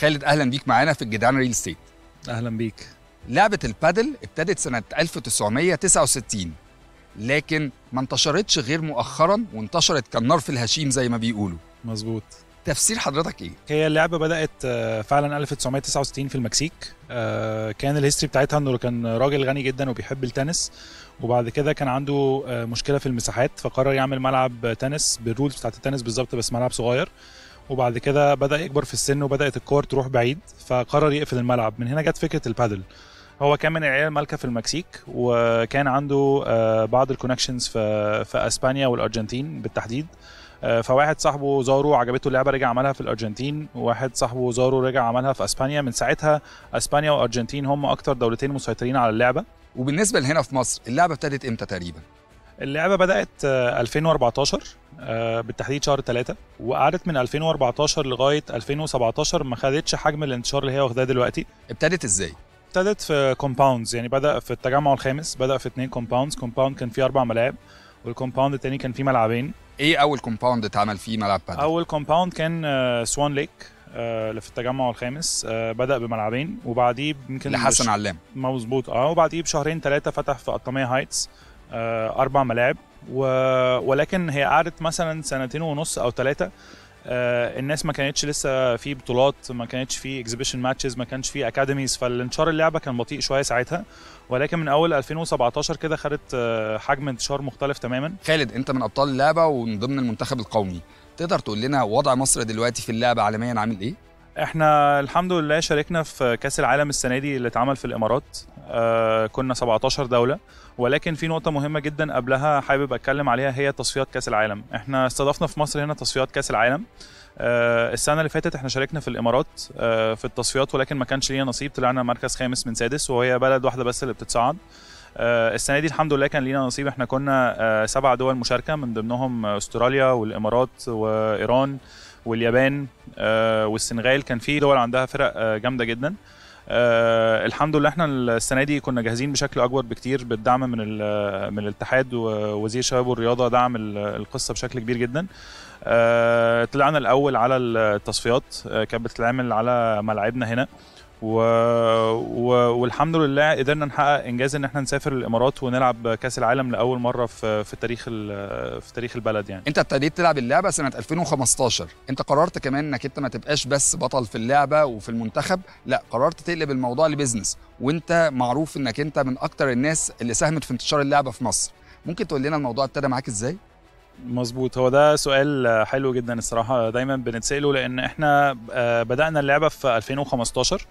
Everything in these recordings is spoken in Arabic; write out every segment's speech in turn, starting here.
خالد اهلا بيك معانا في الجدعان ريل ستيت اهلا بيك لعبه البادل ابتدت سنه 1969 لكن ما انتشرتش غير مؤخرا وانتشرت كالنار في الهشيم زي ما بيقولوا مظبوط تفسير حضرتك ايه؟ هي اللعبه بدات آه، فعلا 1969 في المكسيك آه، كان الهيستوري بتاعتها انه كان راجل غني جدا وبيحب التنس وبعد كده كان عنده آه، مشكله في المساحات فقرر يعمل ملعب تنس بالرولز بتاعت التنس بالظبط بس ملعب صغير وبعد كده بدا يكبر في السن وبدات الكور تروح بعيد فقرر يقفل الملعب من هنا جت فكره البادل هو كان من العيال المالكه في المكسيك وكان عنده آه، بعض الكونكشنز في في اسبانيا والارجنتين بالتحديد آه، فواحد صاحبه زاره عجبته اللعبه رجع عملها في الارجنتين وواحد صاحبه زاره رجع عملها في اسبانيا من ساعتها اسبانيا والارجنتين هم اكتر دولتين مسيطرين على اللعبه وبالنسبه لهنا في مصر اللعبه ابتدت امتى تقريبا اللعبه بدات 2014 آه، آه، بالتحديد شهر 3 وقعدت من 2014 لغايه 2017 ما خدتش حجم الانتشار اللي هي واخداه دلوقتي ابتدت ازاي ابتدت في كومباوندز يعني بدا في التجمع الخامس بدا في اثنين كومباوندز كومباوند كان فيه اربع ملاعب والكومباوند التاني كان فيه ملعبين ايه اول كومباوند اتعمل فيه ملعب بادل اول كومباوند كان سوان آه، ليك اللي في التجمع الخامس بدا بملعبين وبعديه يمكن لحسن علام مظبوط اه وبعديه بشهرين ثلاثه فتح في قطاميه هايتس آه، اربع ملاعب ولكن هي قعدت مثلا سنتين ونص او ثلاثه آه، الناس ما كانتش لسه في بطولات ما كانتش في اكزيبيشن ماتشز ما كانش في اكاديميز فالانتشار اللعبه كان بطيء شويه ساعتها ولكن من اول 2017 كده خدت آه، حجم انتشار مختلف تماما خالد انت من ابطال اللعبه ومن ضمن المنتخب القومي تقدر تقول لنا وضع مصر دلوقتي في اللعبه عالميا عامل ايه احنا الحمد لله شاركنا في كاس العالم السنه دي اللي اتعمل في الامارات آه، كنا 17 دوله ولكن في نقطه مهمه جدا قبلها حابب اتكلم عليها هي تصفيات كاس العالم احنا استضفنا في مصر هنا تصفيات كاس العالم آه، السنه اللي فاتت احنا شاركنا في الامارات آه، في التصفيات ولكن ما كانش لينا نصيب طلعنا مركز خامس من سادس وهي بلد واحده بس اللي بتتصعد السنه دي الحمد لله كان لينا نصيب احنا كنا سبع دول مشاركه من ضمنهم استراليا والامارات وايران واليابان والسنغال كان في دول عندها فرق جامده جدا آه الحمد لله احنا السنه دي كنا جاهزين بشكل اكبر بكتير بالدعم من من الاتحاد ووزير الشباب والرياضه دعم القصه بشكل كبير جدا آه طلعنا الاول على التصفيات آه كانت بتتعمل على ملعبنا هنا و... و... والحمد لله قدرنا نحقق انجاز ان احنا نسافر الامارات ونلعب كاس العالم لاول مره في في تاريخ ال... في تاريخ البلد يعني انت ابتديت تلعب اللعبه سنه 2015 انت قررت كمان انك انت ما تبقاش بس بطل في اللعبه وفي المنتخب لا قررت تقلب الموضوع لبزنس وانت معروف انك انت من اكتر الناس اللي ساهمت في انتشار اللعبه في مصر ممكن تقول لنا الموضوع ابتدى معاك ازاي مظبوط هو ده سؤال حلو جدا الصراحه دايما بنتساله لان احنا آه، بدانا اللعبه في 2015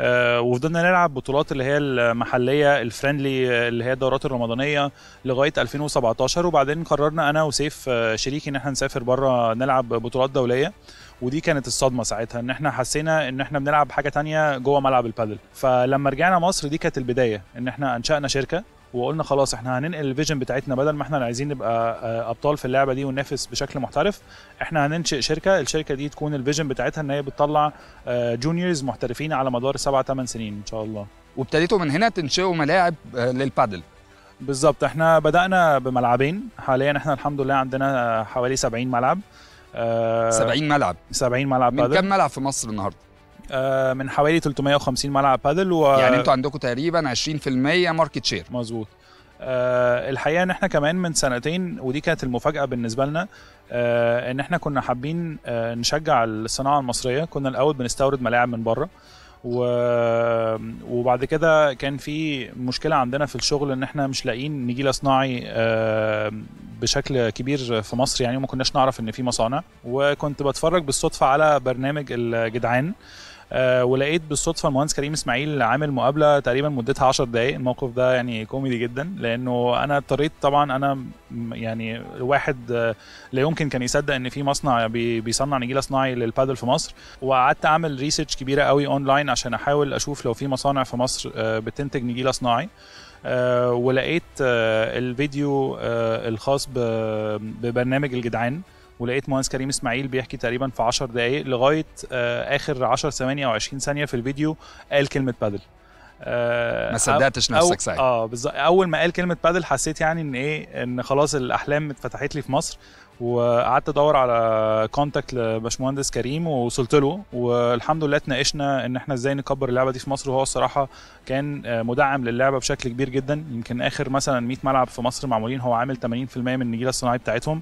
آه، وفضلنا نلعب بطولات اللي هي المحليه الفريندلي اللي هي الدورات الرمضانيه لغايه 2017 وبعدين قررنا انا وسيف آه، شريكي ان احنا نسافر بره نلعب بطولات دوليه ودي كانت الصدمه ساعتها ان احنا حسينا ان احنا بنلعب حاجه تانية جوه ملعب البادل فلما رجعنا مصر دي كانت البدايه ان احنا انشانا شركه وقلنا خلاص احنا هننقل الفيجن بتاعتنا بدل ما احنا عايزين نبقى آه، ابطال في اللعبه دي وننافس بشكل محترف احنا هننشئ شركه الشركه دي تكون الفيجن بتاعتها ان هي بتطلع جونيورز آه، محترفين على مدار 7 8 سنين ان شاء الله وابتديتوا من هنا تنشئوا ملاعب آه، للبادل بالظبط احنا بدانا بملعبين حاليا احنا الحمد لله عندنا حوالي 70 ملعب 70 ملعب 70 ملعب من كم ملعب في مصر النهارده آه، من حوالي 350 ملعب بادل و... يعني انتوا عندكم تقريبا 20% ماركت شير مظبوط آه، الحقيقه ان احنا كمان من سنتين ودي كانت المفاجاه بالنسبه لنا آه، ان احنا كنا حابين نشجع الصناعه المصريه كنا الاول بنستورد ملاعب من بره و... وبعد كده كان في مشكله عندنا في الشغل ان احنا مش لاقيين نجيله صناعي بشكل كبير في مصر يعني وما كناش نعرف ان في مصانع وكنت بتفرج بالصدفه على برنامج الجدعان آه، ولقيت بالصدفه المهندس كريم اسماعيل عامل مقابله تقريبا مدتها 10 دقائق الموقف ده يعني كوميدي جدا لانه انا اضطريت طبعا انا يعني واحد آه، لا يمكن كان يصدق ان في مصنع بيصنع نجيله صناعي للبادل في مصر وقعدت اعمل ريسيرش كبيره قوي اونلاين عشان احاول اشوف لو في مصانع في مصر آه، بتنتج نجيله صناعي ولقيت الفيديو الخاص ببرنامج الجدعان ولقيت مهندس كريم اسماعيل بيحكي تقريبا في 10 دقائق لغايه آه، اخر 10 ثواني او 20 ثانيه في الفيديو قال كلمه بادل آه، ما صدقتش نفسك ساعتها اه بالظبط اول ما قال كلمه بادل حسيت يعني ان ايه ان خلاص الاحلام اتفتحت لي في مصر وقعدت ادور على كونتاكت لباشمهندس كريم ووصلت له والحمد لله اتناقشنا ان احنا ازاي نكبر اللعبه دي في مصر وهو الصراحه كان مدعم للعبه بشكل كبير جدا يمكن اخر مثلا 100 ملعب في مصر معمولين هو عامل 80% من النجيله الصناعيه بتاعتهم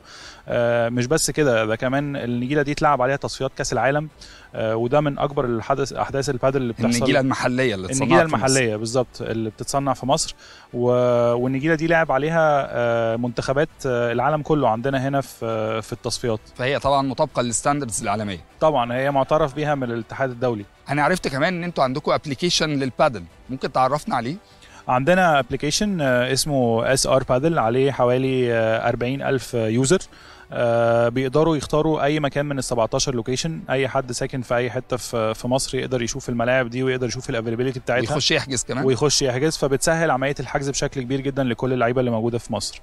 آه، مش بس كده ده كمان النجيله دي اتلعب عليها تصفيات كاس العالم آه، وده من اكبر الحدث احداث البادل اللي بتحصل النجيله المحليه اللي بتصنع النجيله المحليه بالظبط اللي بتتصنع في مصر والنجيله دي لعب عليها آه، منتخبات العالم كله عندنا هنا في في في التصفيات فهي طبعا مطابقه للستاندردز العالميه طبعا هي معترف بيها من الاتحاد الدولي انا عرفت كمان ان انتوا عندكم ابلكيشن للبادل ممكن تعرفنا عليه عندنا ابلكيشن آه، اسمه اس ار بادل عليه حوالي 40 آه، الف يوزر آه، بيقدروا يختاروا اي مكان من ال 17 لوكيشن اي حد ساكن في اي حته في مصر يقدر يشوف الملاعب دي ويقدر يشوف الافيلابيلتي بتاعتها ويخش يحجز كمان ويخش يحجز فبتسهل عمليه الحجز بشكل كبير جدا لكل اللعيبه اللي موجوده في مصر